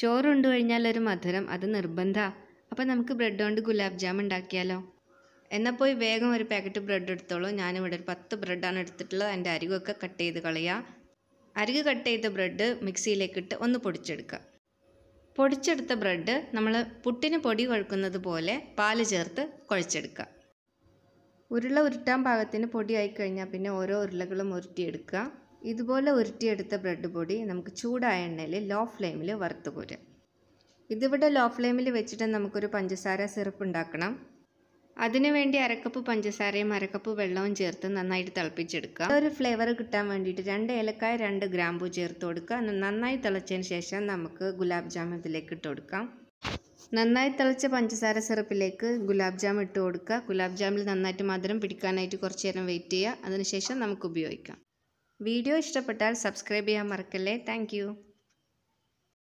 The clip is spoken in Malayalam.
ചോറുണ്ട് കഴിഞ്ഞാൽ ഒരു മധുരം അത് നിർബന്ധ അപ്പം നമുക്ക് ബ്രെഡ് കൊണ്ട് ഗുലാബ് ജാം ഉണ്ടാക്കിയാലോ എന്നാൽ പോയി വേഗം ഒരു പാക്കറ്റ് ബ്രെഡ് എടുത്തോളൂ ഞാനിവിടെ ഒരു പത്ത് ബ്രെഡാണ് എടുത്തിട്ടുള്ളത് അതിൻ്റെ അരികൊക്കെ കട്ട് ചെയ്ത് കളയുക അരികു കട്ട് ചെയ്ത ബ്രെഡ് മിക്സിയിലേക്ക് ഇട്ട് ഒന്ന് പൊടിച്ചെടുക്കുക പൊടിച്ചെടുത്ത ബ്രെഡ് നമ്മൾ പുട്ടിന് പൊടി കുഴക്കുന്നത് പോലെ പാൽ ചേർത്ത് കുഴച്ചെടുക്കുക ഉരുള ഉരുട്ടാൻ പാകത്തിന് പൊടിയായി കഴിഞ്ഞാൽ പിന്നെ ഓരോ ഉരുളകളും ഉരുട്ടിയെടുക്കുക ഇതുപോലെ ഉരുട്ടിയെടുത്ത ബ്രെഡ് പൊടി നമുക്ക് ചൂടായ എണ്ണയിൽ ലോ ഫ്ലെയിമിൽ വറുത്ത് കോരുക ഇതിവിടെ ലോ ഫ്ലെയിമിൽ വെച്ചിട്ട് നമുക്കൊരു പഞ്ചസാര സിറപ്പ് ഉണ്ടാക്കണം അതിനുവേണ്ടി അരക്കപ്പ് പഞ്ചസാരയും അരക്കപ്പ് വെള്ളവും ചേർത്ത് നന്നായിട്ട് തിളപ്പിച്ചെടുക്കുക ഒരു ഫ്ലേവർ കിട്ടാൻ വേണ്ടിയിട്ട് രണ്ട് ഏലക്കായ രണ്ട് ഗ്രാമ്പു ചേർത്ത് കൊടുക്കുക നന്നായി തിളച്ചതിന് ശേഷം നമുക്ക് ഗുലാബ് ജാം ഇതിലേക്ക് ഇട്ട് കൊടുക്കാം നന്നായി തിളച്ച പഞ്ചസാര സിറപ്പിലേക്ക് ഗുലാബ് ജാം ഇട്ട് കൊടുക്കുക ഗുലാബ് ജാമിൽ നന്നായിട്ട് മധുരം പിടിക്കാനായിട്ട് കുറച്ച് നേരം വെയിറ്റ് ചെയ്യുക അതിനുശേഷം നമുക്ക് ഉപയോഗിക്കാം വീഡിയോ ഇഷ്ടപ്പെട്ടാൽ സബ്സ്ക്രൈബ് ചെയ്യാൻ മറക്കല്ലേ താങ്ക്